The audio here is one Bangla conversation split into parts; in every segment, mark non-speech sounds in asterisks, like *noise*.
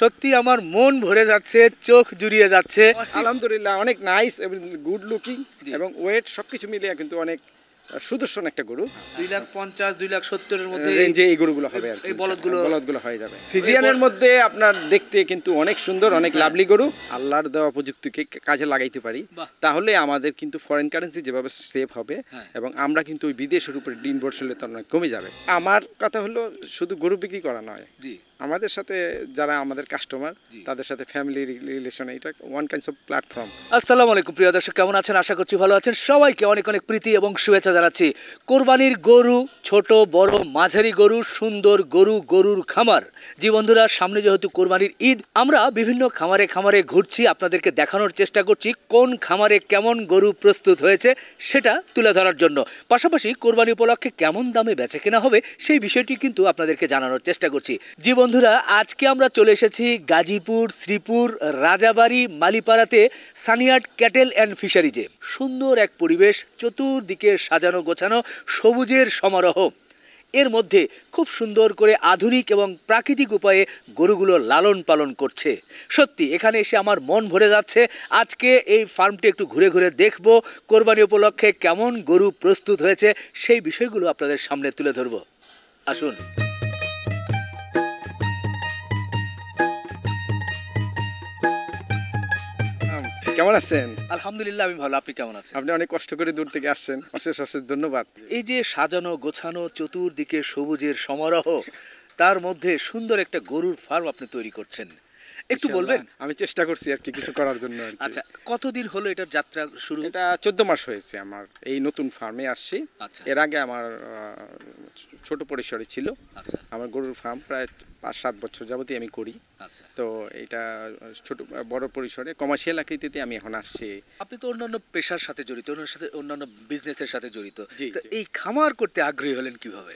সত্যি আমার মন ভরে যাচ্ছে চোখ জুড়িয়ে যাচ্ছে আলহামদুলিল্লাহ অনেক নাইস এবং গুড লুকিং এবং ওয়েট সবকিছু মিলিয়ে কিন্তু অনেক সুদর্শন একটা গরু দুই লাখ পঞ্চাশ দুই লাখ সত্তরের মধ্যে রেঞ্জে এই গরুগুলো হবে আর এই বলদগুলো হ্যাঁ, বলদগুলো হয়ে যাবে ফিজিয়ানের মধ্যে আপনার দেখতে কিন্তু অনেক সুন্দর অনেক লাভলি হ্যাঁ। গরু আল্লাহর দেওয়া প্রযুক্তিকে কাজে লাগাইতে পারি তাহলে আমাদের কিন্তু ফরেন কারেন্সি যেভাবে সেভ হবে হ্যাঁ। এবং আমরা কিন্তু ওই বিদেশের উপরে ডিম বর্ষলে তো অনেক কমে যাবে আমার কথা হলো শুধু গরু বিক্রি করা নয় আমাদের সাথে যারা আমাদের কাস্টমার তাদের সাথে ফ্যামিলি রিলেশন এটা ওয়ান কাইন্ডস অফ প্ল্যাটফর্ম আসসালামু আলাইকুম প্রিয় দর্শক কেমন আছেন আশা করছি ভালো আছেন সবাইকে অনেক অনেক প্রীতি এবং শুভেচ্ছা জানাচ্ছি কোরবানির গরু ছোট বড় মাঝারি গরু সুন্দর গরু গরুর খামার জি বন্ধুরা সামনে যেহেতু কোরবানির ঈদ আমরা বিভিন্ন খামারে খামারে ঘুরছি আপনাদেরকে দেখানোর চেষ্টা করছি কোন খামারে কেমন গরু প্রস্তুত হয়েছে সেটা তুলে ধরার জন্য পাশাপাশি কোরবানি উপলক্ষে কেমন দামে বেচা কেনা হবে সেই বিষয়টি কিন্তু আপনাদেরকে জানানোর চেষ্টা করছি জীবন বন্ধুরা আজকে আমরা চলে এসেছি গাজীপুর শ্রীপুর রাজাবাড়ি মালিপাড়াতে সানিয়াট ক্যাটেল অ্যান্ড ফিশারিজে সুন্দর এক পরিবেশ চতুর্দিকে সাজানো গোছানো সবুজের সমারোহ এর মধ্যে খুব সুন্দর করে আধুনিক এবং প্রাকৃতিক উপায়ে গরুগুলো লালন পালন করছে সত্যি এখানে এসে আমার মন ভরে যাচ্ছে আজকে এই ফার্মটি একটু ঘুরে ঘুরে দেখব কোরবানি উপলক্ষে কেমন গরু প্রস্তুত হয়েছে সেই বিষয়গুলো আপনাদের সামনে তুলে ধরব আসুন কেমন আছেন আলহামদুলিল্লাহ আমি ভালো আপনি কেমন আছেন আপনি অনেক কষ্ট করে দূর থেকে আসছেন অশেষ অশেষ ধন্যবাদ এই যে সাজানো গোছানো চতুর্দিকে সবুজের সমারোহ তার মধ্যে সুন্দর একটা গরুর ফার্ম আপনি তৈরি করছেন একটু বলবেন আমি চেষ্টা করছি আর কি কিছু করার জন্য আচ্ছা কতদিন হলো এটার যাত্রা শুরু এটা চোদ্দ মাস হয়েছে আমার এই নতুন ফার্মে আসছি আচ্ছা। এর আগে আমার ছোট পরিসরে ছিল আচ্ছা। আমার গরুর ফার্ম প্রায় পাঁচ সাত বছর যাবতই আমি করি আচ্ছা। তো এটা ছোট বড় পরিসরে কমার্শিয়াল আকৃতিতে আমি এখন আসছি আপনি তো অন্যান্য পেশার সাথে জড়িত অন্যান্য সাথে অন্যান্য বিজনেসের সাথে জড়িত এই খামার করতে আগ্রহী হলেন কিভাবে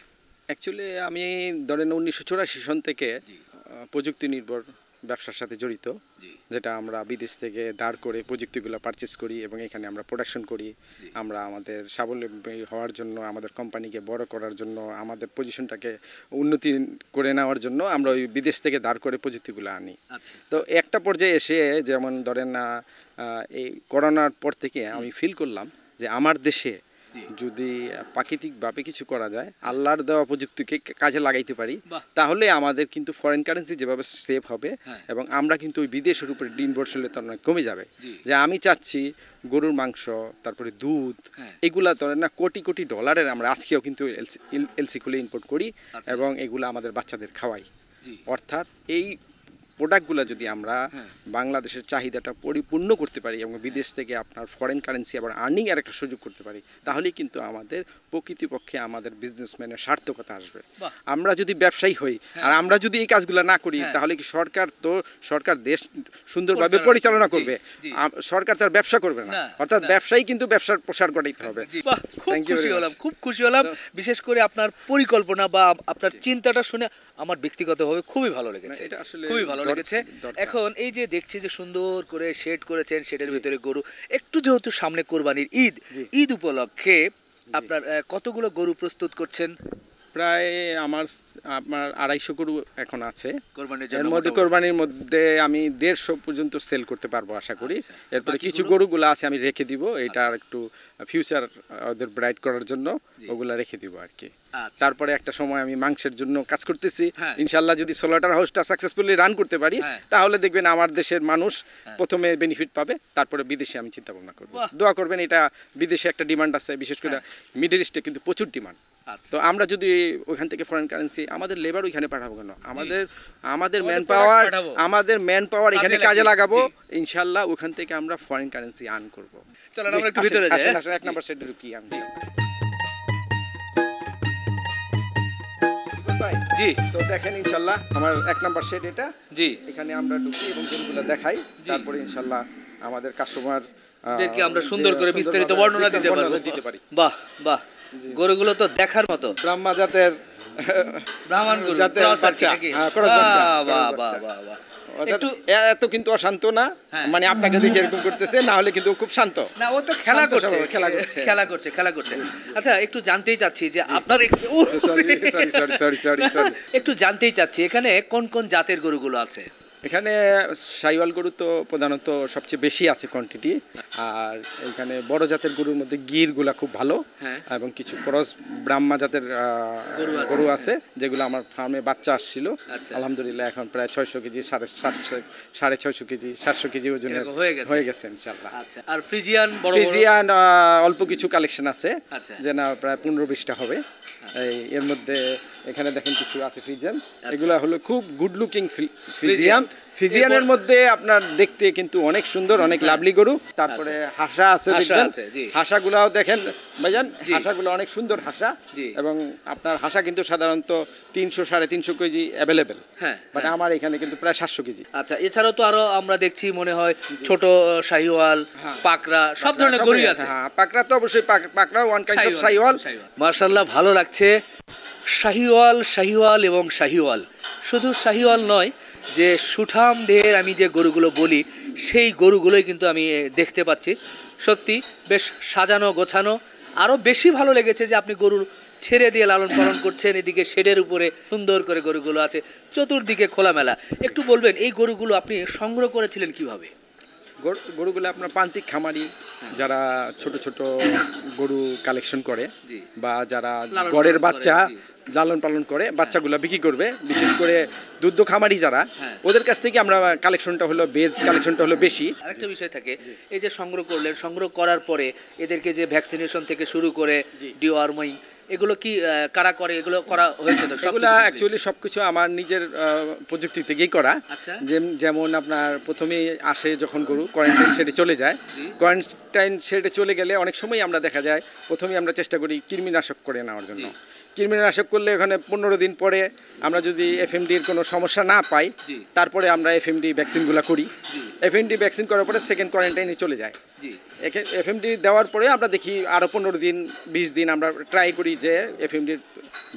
অ্যাকচুয়ালি আমি ধরেন উনিশশো চুরাশি সন থেকে প্রযুক্তি নির্ভর ব্যবসার সাথে জড়িত যেটা আমরা বিদেশ থেকে দাঁড় করে প্রযুক্তিগুলো পারচেস করি এবং এখানে আমরা প্রোডাকশন করি আমরা আমাদের স্বাবলম্বী হওয়ার জন্য আমাদের কোম্পানিকে বড় করার জন্য আমাদের পজিশনটাকে উন্নতি করে নেওয়ার জন্য আমরা ওই বিদেশ থেকে দাঁড় করে প্রযুক্তিগুলো আনি আচ্ছা। তো একটা পর্যায়ে এসে যেমন ধরেন এই করোনার পর থেকে আমি ফিল করলাম যে আমার দেশে যদি প্রাকৃতিকভাবে কিছু করা যায় আল্লাহর দেওয়া প্রযুক্তিকে কাজে লাগাইতে পারি তাহলে আমাদের কিন্তু ফরেন কারেন্সি যেভাবে সেভ হবে হ্যাঁ। এবং আমরা কিন্তু ওই বিদেশের উপরে নির্ভরশীলতা অনেক কমে যাবে যে আমি চাচ্ছি গরুর মাংস তারপরে দুধ হ্যাঁ। এগুলা ধরেন না কোটি কোটি ডলারের আমরা আজকেও কিন্তু এলসি খুলে ইম্পোর্ট করি আচ্ছা। এবং এগুলো আমাদের বাচ্চাদের খাওয়াই অর্থাৎ এই প্রোডাক্টগুলো যদি আমরা হ্যাঁ। বাংলাদেশের চাহিদাটা পরিপূর্ণ করতে পারি এবং বিদেশ থেকে আপনার ফরেন কারেন্সি আবার আর্নিং এর একটা সুযোগ করতে পারি তাহলেই কিন্তু আমাদের প্রকৃতিপক্ষে আমাদের বিজনেসম্যানের সার্থকতা আসবে আমরা যদি ব্যবসায়ী হই হ্যাঁ। আর আমরা যদি এই কাজগুলো না করি হ্যাঁ। তাহলে কি সরকার তো সরকার দেশ সুন্দরভাবে পরিচালনা করবে সরকার তার ব্যবসা করবে না অর্থাৎ ব্যবসায়ী কিন্তু ব্যবসার প্রসার ঘটাইতে হবে খুব খুশি হলাম খুব খুশি হলাম বিশেষ করে আপনার পরিকল্পনা বা আপনার চিন্তাটা শুনে আমার ব্যক্তিগতভাবে খুবই ভালো লেগেছে খুবই ভালো লেগেছে এখন এই যে দেখছি যে সুন্দর করে শেড করেছেন শেডের ভিতরে গরু একটু যেহেতু সামনে কোরবানির ঈদ ঈদ উপলক্ষে আপনার কতগুলো গরু প্রস্তুত করছেন প্রায় আমার আমার আড়াইশো গরু এখন আছে এর মধ্যে কোরবানির মধ্যে আমি দেড়শো পর্যন্ত সেল করতে পারবো আশা করি আচ্ছা। এরপরে কিছু গরুগুলো আছে আমি রেখে দিব আচ্ছা। এটা একটু ফিউচার ওদের ব্রাইট করার জন্য ওগুলো রেখে দিব আর কি আচ্ছা। তারপরে একটা সময় আমি মাংসের জন্য কাজ করতেছি হ্যাঁ। ইনশাল্লাহ যদি সোলাটার হাউসটা সাকসেসফুলি রান করতে পারি হ্যাঁ। তাহলে দেখবেন আমার দেশের মানুষ হ্যাঁ। প্রথমে বেনিফিট পাবে তারপরে বিদেশে আমি চিন্তা ভাবনা করবো দোয়া করবেন এটা বিদেশে একটা ডিমান্ড আছে বিশেষ করে মিডল ইস্টে কিন্তু প্রচুর ডিমান্ড আচ্ছা। তো আমরা যদি ওইখান থেকে ফরেন কারেন্সি আমাদের লেবার ওইখানে পাঠাবো কেন আমাদের আমাদের ম্যান পাওয়ার আমাদের ম্যান পাওয়ার এখানে কাজে লাগাবো ইনশাল্লাহ ওখান থেকে আমরা ফরেন কারেন্সি আর্ন করবো এক নম্বর ঢুকি জি তো দেখেন ইনশাল্লাহ আমার এক নাম্বার শেড এটা জি এখানে আমরা ঢুকি এবং দেখাই তারপরে ইনশাল্লাহ আমাদের কাস্টমার আমরা সুন্দর করে বিস্তারিত বর্ণনা দিতে পারি বাহ বাহ গরুগুলো তো দেখার মতো ব্রাহ্মা জাতের ব্রাহ্মণ গরু হ্যাঁ, একটু হ্যাঁ। মানে খুব শান্ত খেলা করছে খেলা করছে খেলা করছে খেলা করছে আচ্ছা একটু জানতেই চাচ্ছি যে আপনার *laughs* একটু জানতেই চাচ্ছি এখানে কোন কোন জাতের গরুগুলো আছে এখানে সাইওয়াল গরু তো প্রধানত সবচেয়ে বেশি আছে কোয়ান্টিটি আর এখানে বড় জাতের গরুর মধ্যে গিরগুলা খুব ভালো হ্যাঁ। এবং কিছু ক্রস ব্রাহ্মা জাতের গরু আছে যেগুলো আমার ফার্মে বাচ্চা আসছিল আচ্ছা। আলহামদুলিল্লাহ এখন প্রায় ছয়শো কেজি সাড়ে সাতশো সাড়ে ছয়শো কেজি সাতশো কেজি ওজনের হয়ে গেছে ইনশাল্লাহ আচ্ছা, আর ফ্রিজিয়ান ফ্রিজিয়ান অল্প কিছু কালেকশন আছে আচ্ছা। যে না প্রায় পনেরো বিশটা হবে এই এর মধ্যে এখানে দেখেন কিছু আছে ফ্রিজিয়ান এগুলো হলো খুব গুড লুকিং ফ্রিজিয়ান ফিজিয়ানের মধ্যে আপনার দেখতে কিন্তু অনেক সুন্দর অনেক হ্যাঁ, লাভলি গরু তারপরে হাসা আছে দেখবেন হাসাগুলাও দেখেন ভাইজান হাসাগুলো অনেক সুন্দর হাসা এবং আপনার হাসা কিন্তু সাধারণত তিনশো সাড়ে তিনশো কেজি অ্যাভেলেবেল হ্যাঁ মানে আমার এখানে কিন্তু প্রায় সাতশো কেজি আচ্ছা এছাড়াও তো আরো আমরা দেখছি মনে হয় ছোট শাহিওয়াল হ্যাঁ। পাকড়া সব ধরনের গরু আছে হ্যাঁ পাকড়া তো অবশ্যই পাকড়া ওয়ান কাইন্ড অফ শাহিওয়াল মার্শাল্লাহ ভালো লাগছে শাহিওয়াল শাহিওয়াল এবং শাহিওয়াল শুধু শাহিওয়াল নয় যে সুঠাম দেহের আমি যে গরুগুলো বলি সেই গরুগুলোই কিন্তু আমি দেখতে পাচ্ছি সত্যি বেশ সাজানো গোছানো আরও বেশি ভালো লেগেছে যে আপনি গরুর ছেড়ে দিয়ে লালন পালন করছেন এদিকে শেডের উপরে সুন্দর করে গরুগুলো আছে চতুর্দিকে খোলামেলা একটু বলবেন এই গরুগুলো আপনি সংগ্রহ করেছিলেন কিভাবে গরুগুলো আপনার প্রান্তিক খামারি যারা ছোট ছোট গরু কালেকশন করে বা যারা গড়ের বাচ্চা লালন পালন করে বাচ্চাগুলো বিক্রি করবে বিশেষ করে দুধ খামারি যারা হ্যাঁ। ওদের কাছ থেকে আমরা কালেকশনটা হলো বেজ কালেকশনটা হলো বেশি আরেকটা বিষয় থাকে এই যে সংগ্রহ করলেন সংগ্রহ করার পরে এদেরকে যে ভ্যাকসিনেশন থেকে শুরু করে ডিওয়ার্মিং এগুলো কি কারা করে এগুলো করা হয়েছে তো এগুলো অ্যাকচুয়ালি সবকিছু আমার নিজের প্রযুক্তি থেকেই করা আচ্ছা। যেমন আপনার প্রথমেই আসে যখন গরু কোয়ারেন্টাইন সেটে চলে যায় কোয়ারেন্টাইন শেডে চলে গেলে অনেক সময় আমরা দেখা যায় প্রথমেই আমরা চেষ্টা করি কৃমিনাশক করে নেওয়ার জন্য কৃমিনাশক করলে ওখানে পনেরো দিন পরে আমরা যদি এফএমডির কোনো সমস্যা না পাই তারপরে আমরা এফএমডি ভ্যাকসিনগুলো করি এফএমডি ভ্যাকসিন করার পরে সেকেন্ড কোয়ারেন্টাইনে চলে যায় এফএমডি দেওয়ার পরে আমরা দেখি আরও পনেরো দিন বিশ দিন আমরা ট্রাই করি যে এফএমডির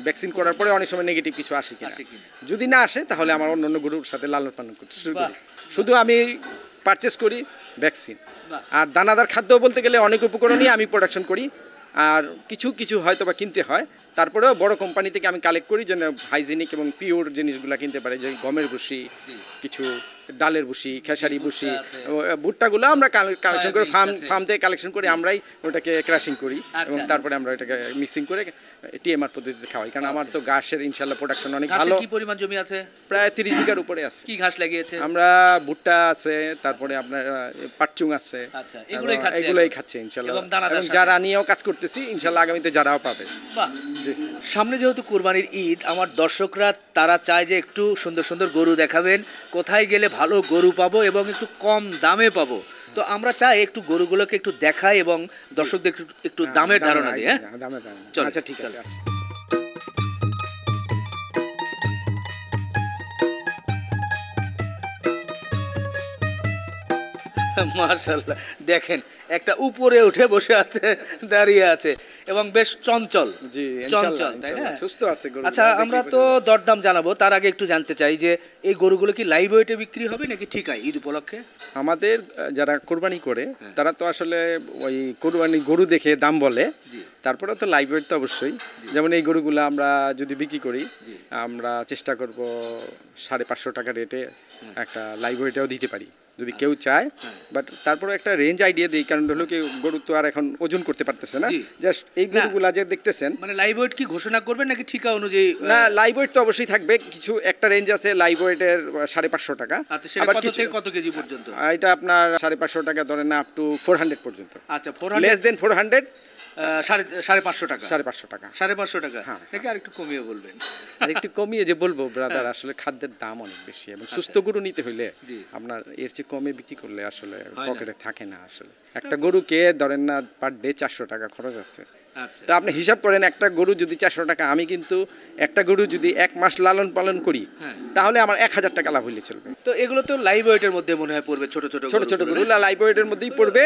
ভ্যাকসিন করার পরে অনেক সময় নেগেটিভ কিছু আসে কিনা যদি না আসে তাহলে আমার অন্য অন্য গরুর সাথে লালন পালন করতে শুরু করি শুধু আমি পারচেস করি ভ্যাকসিন আর দানাদার খাদ্য বলতে গেলে অনেক উপকরণই আমি প্রোডাকশন করি আর কিছু কিছু হয়তো বা কিনতে হয় তারপরেও বড় কোম্পানি থেকে আমি কালেক্ট করি যেন হাইজেনিক এবং পিওর জিনিসগুলো কিনতে পারি যে গমের ভুসি কিছু ডালের বুসি খেসারি বুসি ভুট্টাগুলো আমরা কালেকশন করে ফার্ম ফার্ম থেকে কালেকশন করে আমরাই ওটাকে ক্রাশিং করি আচ্ছা। এবং তারপরে আমরা ওটাকে মিক্সিং করে টিএমআর পদ্ধতিতে খাওয়াই কারণ আমার তো আচ্ছা। ঘাসের ইনশাল্লাহ প্রোডাকশন অনেক ভালো কি পরিমাণ জমি আছে প্রায় তিরিশ বিঘার উপরে আছে কি ঘাস লাগিয়েছে আমরা ভুট্টা আছে তারপরে আচ্ছা। আপনার পাটচুং আছে এগুলোই খাচ্ছে ইনশাল্লাহ এবং যারা নিয়েও কাজ করতেছি ইনশাল্লাহ আগামীতে যারাও পাবে সামনে যেহেতু কোরবানির ঈদ আমার দর্শকরা তারা চায় যে একটু সুন্দর সুন্দর গরু দেখাবেন কোথায় গেলে ভালো গরু পাবো এবং একটু কম দামে পাবো তো আমরা চাই একটু গরুগুলোকে একটু দেখাই এবং দর্শকদের একটু হ্যাঁ, দামের ধারণা দিই হ্যাঁ আচ্ছা ঠিক আছে মার্শাল্লাহ দেখেন একটা উপরে উঠে বসে আছে দাঁড়িয়ে আছে এবং বেশ চঞ্চল চঞ্চল সুস্থ আছে আচ্ছা আমরা তো দরদাম জানাবো তার আগে একটু জানতে চাই যে এই গরুগুলো কি লাইভ ওয়েটে বিক্রি হবে নাকি ঠিক ঠিকায় ঈদ উপলক্ষে আমাদের যারা কোরবানি করে হ্যাঁ। তারা তো আসলে ওই কোরবানি গরু দেখে দাম বলে তারপরে তো লাইভ ওয়েট তো অবশ্যই যেমন এই গরুগুলো আমরা যদি বিক্রি করি আমরা চেষ্টা করব সাড়ে পাঁচশো টাকা রেটে হ্যাঁ। একটা লাইভ ওয়েটেও দিতে পারি যদি কেউ চায় বাট তারপরে একটা রেঞ্জ আইডিয়া দিই কারণ হলো কি গরু তো আর এখন ওজন করতে পারতেছে না জাস্ট এই গরুগুলা যে দেখতেছেন মানে লাইভ ওয়েট কি ঘোষণা করবেন নাকি ঠিকা অনুযায়ী না লাইভ ওয়েট তো অবশ্যই থাকবে কিছু একটা রেঞ্জ আছে লাইভ ওয়েটের সাড়ে পাঁচশো টাকা আচ্ছা, আবার কিছু কত কেজি পর্যন্ত এটা আপনার সাড়ে পাঁচশো টাকা ধরেন আপ টু ফোর হান্ড্রেড পর্যন্ত আচ্ছা লেস দেন ফোর হান্ড্রেড সাড়ে পাঁচশো টাকা সাড়ে পাঁচশো টাকা সাড়ে পাঁচশো টাকা হ্যাঁ, হ্যাঁ। কমিয়ে বলবেন আর একটু কমিয়ে যে বলবো ব্রাদার হ্যাঁ। আসলে খাদ্যের দাম অনেক বেশি এবং আচ্ছা। সুস্থ গরু নিতে হইলে আপনার এর চেয়ে কমে বিক্রি করলে আসলে পকেটে থাকে না আসলে একটা গরুকে ধরেন না পার ডে চারশো টাকা খরচ আছে আচ্ছা। তো আপনি হিসাব করেন একটা গরু যদি চারশো টাকা আমি কিন্তু একটা গরু যদি এক মাস লালন পালন করি হ্যাঁ। তাহলে আমার এক হাজার টাকা লাভ হইলে চলবে তো এগুলো তো লাইভ মধ্যে মনে হয় পড়বে ছোট ছোট ছোট ছোট গরু লাইভ মধ্যেই পড়বে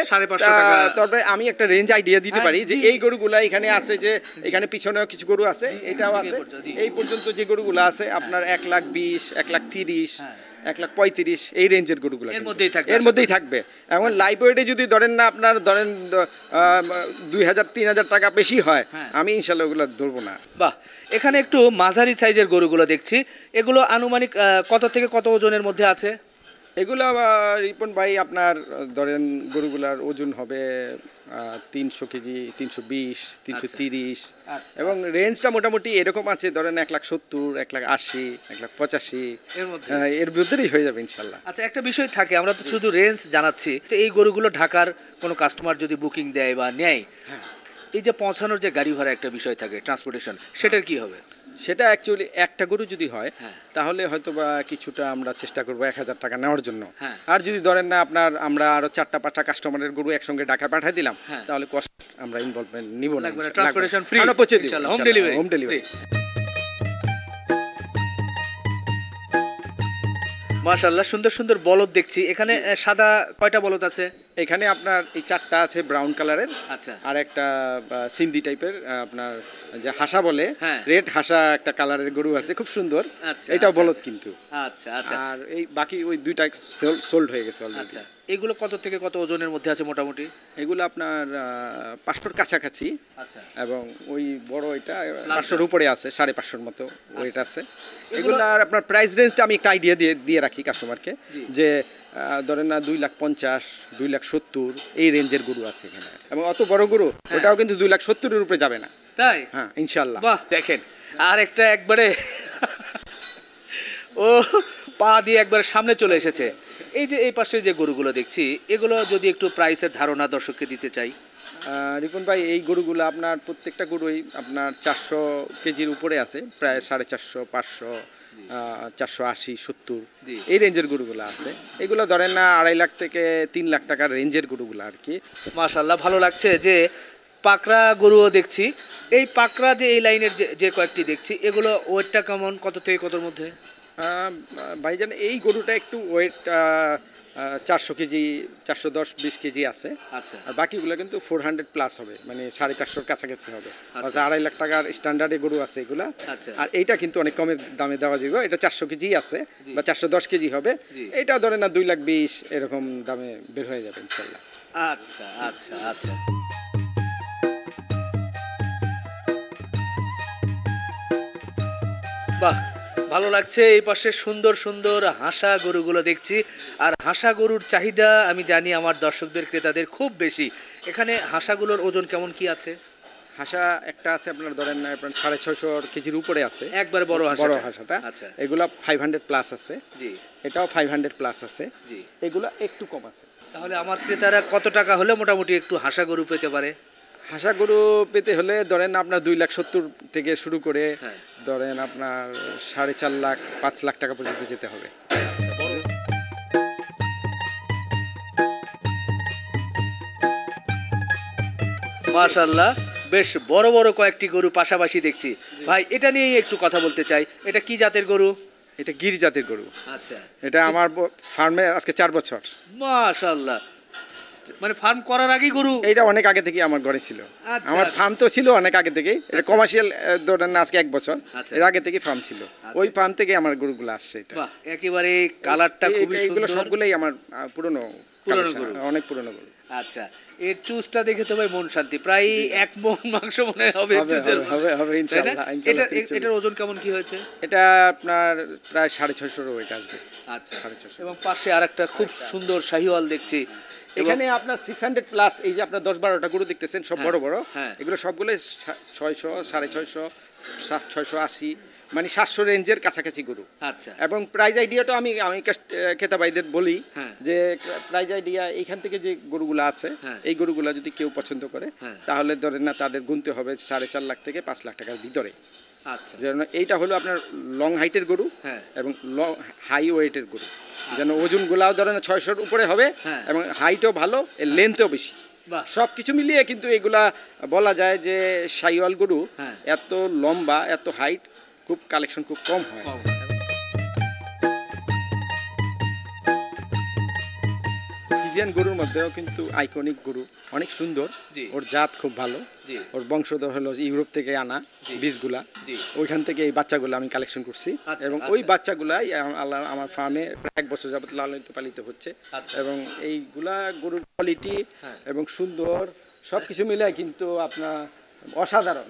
তবে আমি একটা রেঞ্জ আইডিয়া দিতে হ্যাঁ, পারি যে এই গরুগুলো এখানে আছে যে এখানে পিছনেও কিছু গরু আছে এটাও আছে এই পর্যন্ত যে গরুগুলো আছে আপনার এক লাখ বিশ এক লাখ তিরিশ হ্যাঁ। এক লাখ পঁয়ত্রিশ এই রেঞ্জের গরুগুলো এর মধ্যেই থাকবে এর আচ্ছা। মধ্যেই থাকবে এখন লাইফ আচ্ছা। যদি ধরেন না আপনার ধরেন দুই হাজার তিন হাজার টাকা বেশি হয় হ্যাঁ। আমি ইনশাল্লাহ ওগুলো ধরবো না বাহ এখানে একটু মাঝারি সাইজের গরুগুলো দেখছি এগুলো আনুমানিক কত থেকে কত ওজনের মধ্যে আছে এগুলো রিপন ভাই আপনার ধরেন গরুগুলার ওজন হবে তিনশো কেজি তিনশো বিশ তিনশো আচ্ছা। তিরিশ আচ্ছা। এবং রেঞ্জটা মোটামুটি এরকম আছে ধরেন এক লাখ সত্তর এক লাখ আশি এক লাখ পঁচাশি এর ভিতরেই হ্যাঁ, হয়ে যাবে ইনশাল্লাহ আচ্ছা একটা বিষয় থাকে আমরা তো শুধু রেঞ্জ জানাচ্ছি এই গরুগুলো ঢাকার কোনো কাস্টমার যদি বুকিং দেয় বা নেয় হ্যাঁ। এই যে পৌঁছানোর যে গাড়ি ভাড়া একটা বিষয় থাকে ট্রান্সপোর্টেশন সেটার হ্যাঁ। কি হবে সেটা অ্যাকচুয়ালি একটা গরু যদি হয় হ্যাঁ। তাহলে হয়তো বা কিছুটা আমরা চেষ্টা করবো এক হাজার টাকা নেওয়ার জন্য হ্যাঁ। আর যদি ধরেন না আপনার আমরা আরো চারটা পাঁচটা কাস্টমারের গরু একসঙ্গে ডাকা পাঠাই দিলাম হ্যাঁ। তাহলে কষ্ট আমরা ইনভলভমেন্ট নিব না ফ্রি পৌঁছে হোম ডেলিভারি হোম ডেলিভারি মাশাল্লাহ সুন্দর সুন্দর বলদ দেখছি এখানে সাদা কয়টা বলদ আছে এখানে আপনার এই চারটা আছে ব্রাউন কালারের আচ্ছা আর একটা সিন্ধি টাইপের আপনার যে হাসা বলে রেড হ্যাঁ। হাসা একটা কালারের গরু আছে খুব সুন্দর আচ্ছা, এটাও আচ্ছা, বলত কিন্তু আচ্ছা আচ্ছা আর এই বাকি ওই দুইটা সোল্ড হয়ে গেছে অলরেডি আচ্ছা, এগুলো কত থেকে কত ওজনের মধ্যে আছে মোটামুটি এগুলো আপনার পাঁচশোর কাছাকাছি এবং ওই বড় এটা পাঁচশোর উপরে আছে সাড়ে পাঁচশোর মতো ওয়েট আছে এগুলো আর আপনার প্রাইস রেঞ্জটা আমি একটা আইডিয়া দিয়ে দিয়ে রাখি কাস্টমারকে যে ধরেন না দুই লাখ পঞ্চাশ দুই লাখ সত্তর এই রেঞ্জের গরু আছে এখানে এবং অত বড় গরু হ্যাঁ। ওটাও কিন্তু দুই লাখ সত্তরের উপরে যাবে না তাই হ্যাঁ ইনশাল্লাহ দেখেন আর একটা একবারে *laughs* ও পা দিয়ে একবার সামনে চলে এসেছে এই যে এই পাশে যে গরুগুলো দেখছি এগুলো যদি একটু প্রাইসের ধারণা দর্শককে দিতে চাই রিপন ভাই এই গরুগুলো আপনার প্রত্যেকটা গরুই আপনার চারশো কেজির উপরে আছে প্রায় সাড়ে চারশো পাঁচশো চারশো আশি সত্তর এই রেঞ্জের গরুগুলো আছে এগুলো ধরেন না আড়াই লাখ থেকে তিন লাখ টাকার রেঞ্জের গরুগুলো আর কি মাশাল্লাহ ভালো লাগছে যে পাকড়া গরুও দেখছি এই পাকড়া যে এই লাইনের যে কয়েকটি দেখছি এগুলো ওয়েটটা কেমন কত থেকে কতর মধ্যে ভাইজান এই গরুটা একটু ওয়েট চারশো কেজি চারশো দশ বিশ কেজি আছে আচ্ছা আর বাকিগুলো কিন্তু ফোর হান্ড্রেড প্লাস হবে মানে সাড়ে চারশোর কাছাকাছি হবে আচ্ছা। আড়াই লাখ টাকার স্ট্যান্ডার্ডে গরু আছে এগুলা আচ্ছা। আর এইটা কিন্তু অনেক কমে দামে দেওয়া যাবে এটা চারশো কেজি আছে বা চারশো দশ কেজি হবে এটা ধরে না দুই লাখ বিশ এরকম দামে বের হয়ে যাবে ইনশাল্লাহ আচ্ছা আচ্ছা আচ্ছা বাহ ভালো লাগছে এই পাশে সুন্দর সুন্দর হাঁসা গরুগুলো দেখছি আর হাঁসা গরুর চাহিদা আমি জানি আমার দর্শকদের ক্রেতাদের খুব বেশি এখানে হাঁসাগুলোর ওজন কেমন কি আছে হাঁসা একটা আছে আপনার ধরেন আপনার সাড়ে ছশো কেজির উপরে আছে একবার বড় বড় হাঁসাটা আচ্ছা এগুলো ফাইভ হান্ড্রেড প্লাস আছে জি এটাও ফাইভ হান্ড্রেড প্লাস আছে জি এগুলো একটু কম আছে তাহলে আমার ক্রেতারা কত টাকা হলে মোটামুটি একটু হাঁসা গরু পেতে পারে হাঁসা গরু পেতে হলে ধরেন আপনার দুই লাখ সত্তর থেকে শুরু করে হ্যাঁ। ধরেন আপনার সাড়ে চার লাখ পাঁচ লাখ টাকা পর্যন্ত যেতে হবে মাশাল্লাহ বেশ বড় বড় কয়েকটি গরু পাশাপাশি দেখছি ভাই এটা নিয়েই একটু কথা বলতে চাই এটা কি জাতের গরু এটা গির জাতের গরু আচ্ছা এটা আমার ফার্মে আজকে চার বছর মাশাল্লাহ মানে ফার্ম করার আগেই গরু এটা অনেক আগে থেকে আমার ঘরে ছিল আচ্ছা, আচ্ছা। আমার ফার্ম তো ছিল অনেক আগে থেকে এটা কমার্শিয়াল আচ্ছা। ধরেন আজকে এক বছর এর আগে থেকে ফার্ম ছিল ওই ফার্ম থেকে আমার গরুগুলো আসছে এটা একেবারে কালারটা খুবই এগুলো সবগুলোই আমার পুরনো পুরনো গরু অনেক পুরনো গরু আচ্ছা এর চুজটা দেখে তো ভাই মন শান্তি প্রায় এক মন মাংস মনে হবে হবে হবে ইনশাআল্লাহ এটা এটার ওজন কেমন কি হয়েছে এটা আপনার প্রায় সাড়ে ছশোর ওয়েট আসবে আচ্ছা সাড়ে ছশো এবং পাশে আরেকটা খুব সুন্দর শাহিওয়াল দেখছি এখানে আপনার সিক্স হান্ড্রেড প্লাস এই যে আপনার দশ বারোটা গরু দেখতেছেন সব হ্যাঁ, বড় বড় হ্যাঁ। এগুলো সবগুলো ছয়শো সাড়ে ছয়শো সাত ছয়শো আশি মানে সাতশো রেঞ্জের কাছাকাছি গরু আচ্ছা এবং প্রাইজ আইডিয়াটা আমি আমি খেতাবাইদের বলি হ্যাঁ। যে প্রাইজ আইডিয়া এইখান থেকে যে গরুগুলো আছে এই গরুগুলো যদি কেউ পছন্দ করে তাহলে ধরেন না তাদের গুনতে হবে সাড়ে চার লাখ থেকে পাঁচ লাখ টাকার ভিতরে আচ্ছা এইটা হলো আপনার লং হাইটের গরু হ্যাঁ। এবং লং হাই ওয়েটের গরু যেন ওজন গুলাও ধরেন ছয়শোর উপরে হবে হ্যাঁ। এবং হাইটও ভালো লেন্থও হ্যাঁ। বেশি সব কিছু মিলিয়ে কিন্তু এগুলা বলা যায় যে সাইওয়াল গরু এত লম্বা এত হাইট খুব কালেকশন খুব কম হয় ফ্রিজিয়ান গরুর মধ্যেও কিন্তু আইকনিক গরু অনেক সুন্দর ওর জাত খুব ভালো ওর বংশধর হলো ইউরোপ থেকে আনা বীজগুলা ওইখান থেকে এই বাচ্চাগুলো আমি কালেকশন করছি আচ্ছা, এবং ওই আচ্ছা। বাচ্চাগুলাই আমার ফার্মে প্রায় এক বছর যাবত লালিত পালিত হচ্ছে আচ্ছা। এবং এইগুলা গরুর কোয়ালিটি হ্যাঁ। এবং সুন্দর সব কিছু মিলে কিন্তু আপনার অসাধারণ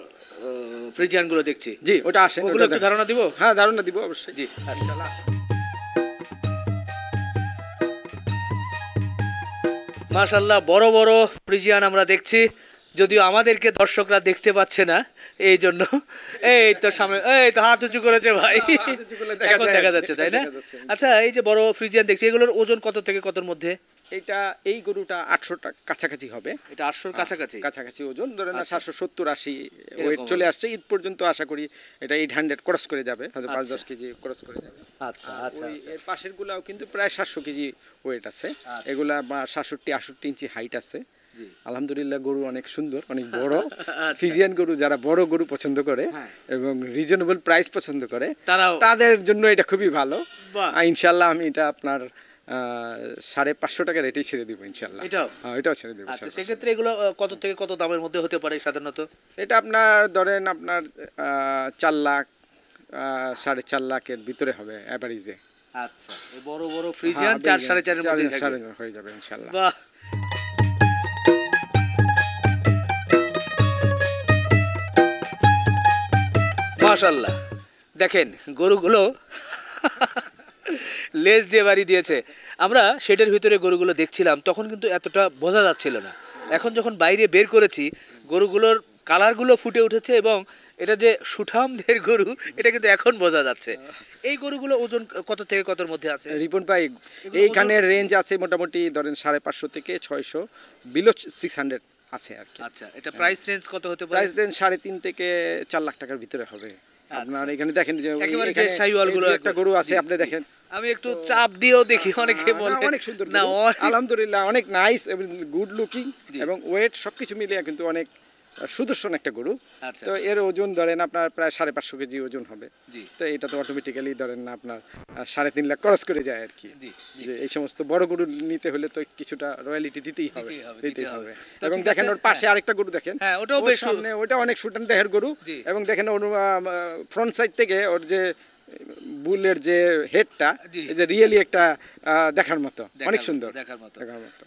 ফ্রিজিয়ানগুলো দেখছি জি ওটা আসে ওগুলো একটু ধারণা দিব হ্যাঁ ধারণা দিব অবশ্যই জি আচ্ছা বড় বড় ফ্রিজিয়ান আমরা দেখছি যদিও আমাদেরকে দর্শকরা দেখতে পাচ্ছে না এই জন্য এই তো সামনে এই তো হাত উঁচু করেছে ভাই এখন দেখা যাচ্ছে তাই না আচ্ছা এই যে বড় ফ্রিজিয়ান দেখছি এগুলোর ওজন কত থেকে কতর মধ্যে এটা এই গরুটা আটশো কাছাকাছি হবে এটা আটশোর কাছাকাছি কাছাকাছি ওজন ধরেন আচ্ছা। সাতশো সত্তর আশি ওয়েট চলে আসছে ঈদ পর্যন্ত আশা করি এটা এইট হান্ড্রেড ক্রস করে যাবে পাঁচ আচ্ছা। দশ কেজি ক্রস করে যাবে আচ্ছা আচ্ছা, আচ্ছা এর পাশের গুলাও কিন্তু প্রায় সাতশো কেজি ওয়েট আছে এগুলা বা সাতষট্টি আটষট্টি ইঞ্চি হাইট আছে আলহামদুলিল্লাহ গরু অনেক সুন্দর অনেক *laughs* বড় ফিজিয়ান আচ্ছা। গরু যারা বড় গরু পছন্দ করে হ্যাঁ। এবং রিজনেবল প্রাইস পছন্দ করে তাদের জন্য এটা খুবই ভালো ইনশাল্লাহ আমি এটা আপনার সাড়ে পাঁচশো টাকা ছেড়ে দিব ইনশাল্লাহ এটাও হ্যাঁ, এটাও ছেড়ে আচ্ছা, সেক্ষেত্রে এগুলো কত থেকে কত দামের মধ্যে হতে পারে সাধারণত এটা আপনার ধরেন আপনার চার লাখ সাড়ে চার লাখের ভিতরে হবে অ্যাভারেজে আচ্ছা বড় বড় ফ্রিজিয়ান চার সাড়ে চার সাড়ে হয়ে যাবে ইনশাল্লাহ মাশাল্লাহ দেখেন গরুগুলো লেজ দিয়ে বাড়ি দিয়েছে আমরা শেডের ভিতরে গরুগুলো দেখছিলাম তখন কিন্তু এতটা বোঝা যাচ্ছিল না এখন যখন বাইরে বের করেছি গরুগুলোর কালারগুলো ফুটে উঠেছে এবং এটা যে সুঠামদের গরু এটা কিন্তু এখন বোঝা যাচ্ছে এই গরুগুলো ওজন কত থেকে কতর মধ্যে আছে রিপন ভাই এইখানে রেঞ্জ আছে মোটামুটি ধরেন সাড়ে পাঁচশো থেকে ছয়শো বিলো সিক্স হান্ড্রেড আছে আর কি আচ্ছা এটা প্রাইস রেঞ্জ কত হতে পারে প্রাইস রেঞ্জ সাড়ে তিন থেকে চার লাখ টাকার ভিতরে হবে মানে এখানে দেখেন যে একটা গরু আছে আপনি দেখেন আমি একটু চাপ দিয়েও দেখি অনেকে অনেক সুন্দর না আলহামদুলিল্লাহ অনেক নাইস এবং গুড লুকিং এবং ওয়েট সবকিছু মিলিয়ে কিন্তু অনেক সুদর্শন একটা গরু আচ্ছা, তো আচ্ছা। এর ওজন ধরেন আপনার প্রায় সাড়ে পাঁচশো কেজি ওজন হবে তো এটা তো অটোমেটিক্যালি ধরেন না আপনার সাড়ে তিন লাখ খরচ করে যায় আর কি যে এই সমস্ত বড় গরু নিতে হলে তো কিছুটা রয়্যালিটি দিতেই হবে দিতেই হবে হ্যাঁ। হ্যাঁ, এবং দেখেন ওর পাশে আরেকটা গরু দেখেন ওটাও বেশ ওটা অনেক সুটান দেহের গরু এবং দেখেন ওর ফ্রন্ট সাইড থেকে ওর যে বুলের যে হেডটা এই যে রিয়েলি একটা দেখার মতো অনেক সুন্দর দেখার মতো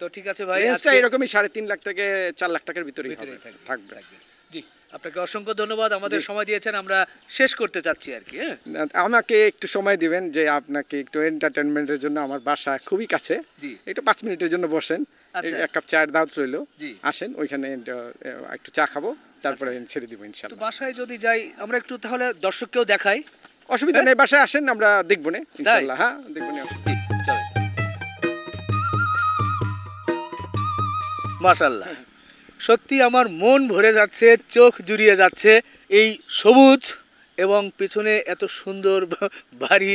তো ঠিক আছে ভাই আজকে এরকমই 3.5 লাখ থেকে 4 লাখ টাকার ভিতরে থাকবে জি আপনাকে অসংখ্য ধন্যবাদ আমাদের সময় দিয়েছেন আমরা শেষ করতে চাচ্ছি আর কি হ্যাঁ? আমাকে একটু সময় দিবেন যে আপনাকে একটু এন্টারটেইনমেন্টের জন্য আমার বাসা খুবই কাছে একটু 5 মিনিটের জন্য বসেন আচ্ছা। এক কাপ চায়ের দাওয়াত রইল আসেন ওইখানে একটু চা খাবো তারপরে আচ্ছা। ছেড়ে দিব ইনশাআল্লাহ বাসায় যদি যাই আমরা একটু তাহলে দর্শককেও দেখাই অসুবিধা নেই বাসায় আসেন আমরা দেখবো না ইনশাল্লাহ হ্যাঁ দেখবো না মাশাল্লাহ সত্যি আমার মন ভরে যাচ্ছে চোখ জুড়িয়ে যাচ্ছে এই সবুজ এবং পিছনে এত সুন্দর *laughs* বাড়ি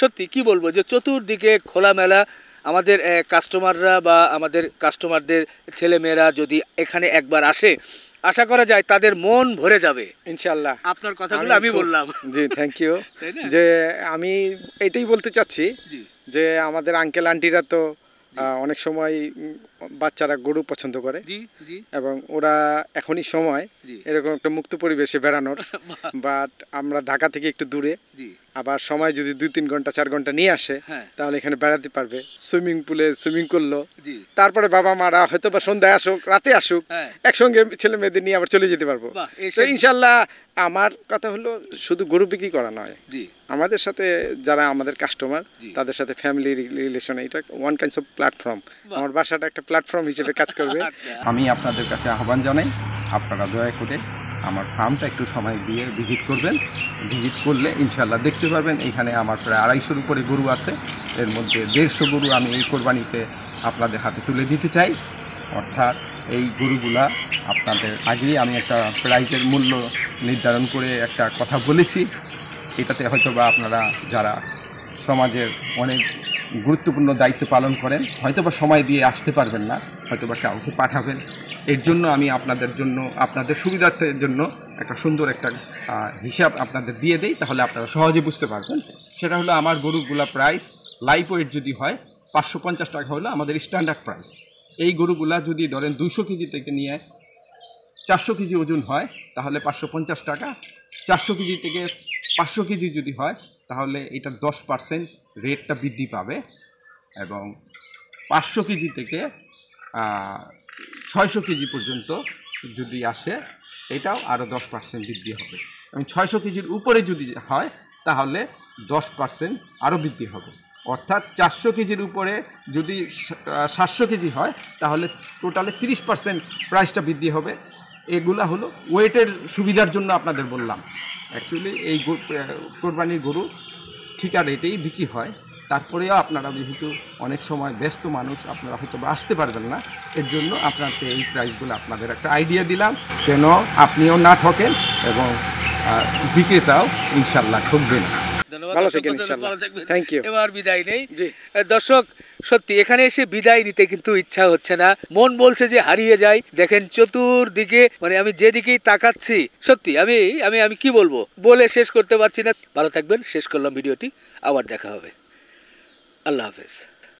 সত্যি কি বলবো যে চতুর্দিকে খোলামেলা আমাদের কাস্টমাররা বা আমাদের কাস্টমারদের ছেলেমেয়েরা যদি এখানে একবার আসে আশা করা যায় তাদের মন ভরে যাবে ইনশাল্লাহ আপনার কথাগুলো আমি বললাম জি থ্যাংক *laughs* ইউ যে আমি এটাই বলতে চাচ্ছি যে আমাদের আঙ্কেল আন্টিরা তো অনেক সময় বাচ্চারা গরু পছন্দ করে এবং ওরা এখনই সময় এরকম একটা মুক্ত পরিবেশে বেড়ানোর *laughs* বাট আমরা ঢাকা থেকে একটু দূরে আবার সময় যদি দুই তিন ঘন্টা চার ঘন্টা নিয়ে আসে হ্যাঁ। তাহলে এখানে বেড়াতে পারবে সুইমিং পুলে সুইমিং করলো তারপরে বাবা মারা হয়তো বা সন্ধ্যায় আসুক রাতে আসুক হ্যাঁ। একসঙ্গে ছেলে মেয়েদের নিয়ে আবার চলে যেতে পারবো তো ইনশাল্লাহ আমার কথা হলো শুধু গরু বিক্রি করা নয় আমাদের সাথে যারা আমাদের কাস্টমার তাদের সাথে ফ্যামিলি রিলেশন এটা ওয়ান কাইন্ডস অফ প্ল্যাটফর্ম আমার বাসাটা একটা প্ল্যাটফর্ম হিসেবে কাজ করবে আচ্ছা। আমি আপনাদের কাছে আহ্বান জানাই আপনারা দয়া করে আমার ফার্মটা একটু সময় দিয়ে ভিজিট করবেন ভিজিট করলে ইনশাল্লাহ দেখতে পারবেন এখানে আমার প্রায় আড়াইশোর উপরে গরু আছে এর মধ্যে দেড়শো গরু আমি এই কোরবানিতে আপনাদের হাতে তুলে দিতে চাই অর্থাৎ এই গরুগুলা আপনাদের আগেই আমি একটা প্রাইজের মূল্য নির্ধারণ করে একটা কথা বলেছি এটাতে হয়তো বা আপনারা যারা সমাজের অনেক গুরুত্বপূর্ণ দায়িত্ব পালন করেন হয়তোবা সময় দিয়ে আসতে পারবেন না হয়তোবা কাউকে পাঠাবেন এর জন্য আমি আপনাদের জন্য আপনাদের সুবিধার্থের জন্য একটা সুন্দর একটা হিসাব আপনাদের দিয়ে দেই তাহলে আপনারা সহজে বুঝতে পারবেন সেটা হলো আমার গরুগুলা প্রাইস লাইফ ওয়েট যদি হয় পাঁচশো পঞ্চাশ টাকা হলো আমাদের স্ট্যান্ডার্ড প্রাইস এই গরুগুলা যদি ধরেন দুইশো কেজি থেকে নিয়ে চারশো কেজি ওজন হয় তাহলে পাঁচশো পঞ্চাশ টাকা চারশো কেজি থেকে পাঁচশো কেজি যদি হয় তাহলে এটা দশ পার্সেন্ট রেটটা বৃদ্ধি পাবে এবং পাঁচশো কেজি থেকে ছয়শো কেজি পর্যন্ত যদি আসে এটাও আরও দশ পার্সেন্ট বৃদ্ধি হবে এবং ছয়শো কেজির উপরে যদি হয় তাহলে দশ পার্সেন্ট আরও বৃদ্ধি হবে অর্থাৎ চারশো কেজির উপরে যদি সাতশো কেজি হয় তাহলে টোটালে তিরিশ পার্সেন্ট প্রাইসটা বৃদ্ধি হবে এগুলা হলো ওয়েটের সুবিধার জন্য আপনাদের বললাম অ্যাকচুয়ালি এই কোরবানির গরু ঠিকা রেটেই বিক্রি হয় তারপরেও আপনারা যেহেতু অনেক সময় ব্যস্ত মানুষ আপনারা হয়তো বা আসতে পারবেন না এর জন্য আপনাকে এই প্রাইসগুলো আপনাদের একটা আইডিয়া দিলাম যেন আপনিও না ঠকেন এবং বিক্রেতাও ইনশাল্লাহ ঠকবেন ভালো থাকেন থ্যাংক ইউ এবার বিদায় নেই দর্শক সত্যি এখানে এসে বিদায় নিতে কিন্তু ইচ্ছা হচ্ছে না মন বলছে যে হারিয়ে যাই দেখেন চতুর্দিকে মানে আমি যেদিকেই তাকাচ্ছি সত্যি আমি আমি আমি কি বলবো বলে শেষ করতে পারছি না ভালো থাকবেন শেষ করলাম ভিডিওটি আবার দেখা হবে আল্লাহ হাফেজ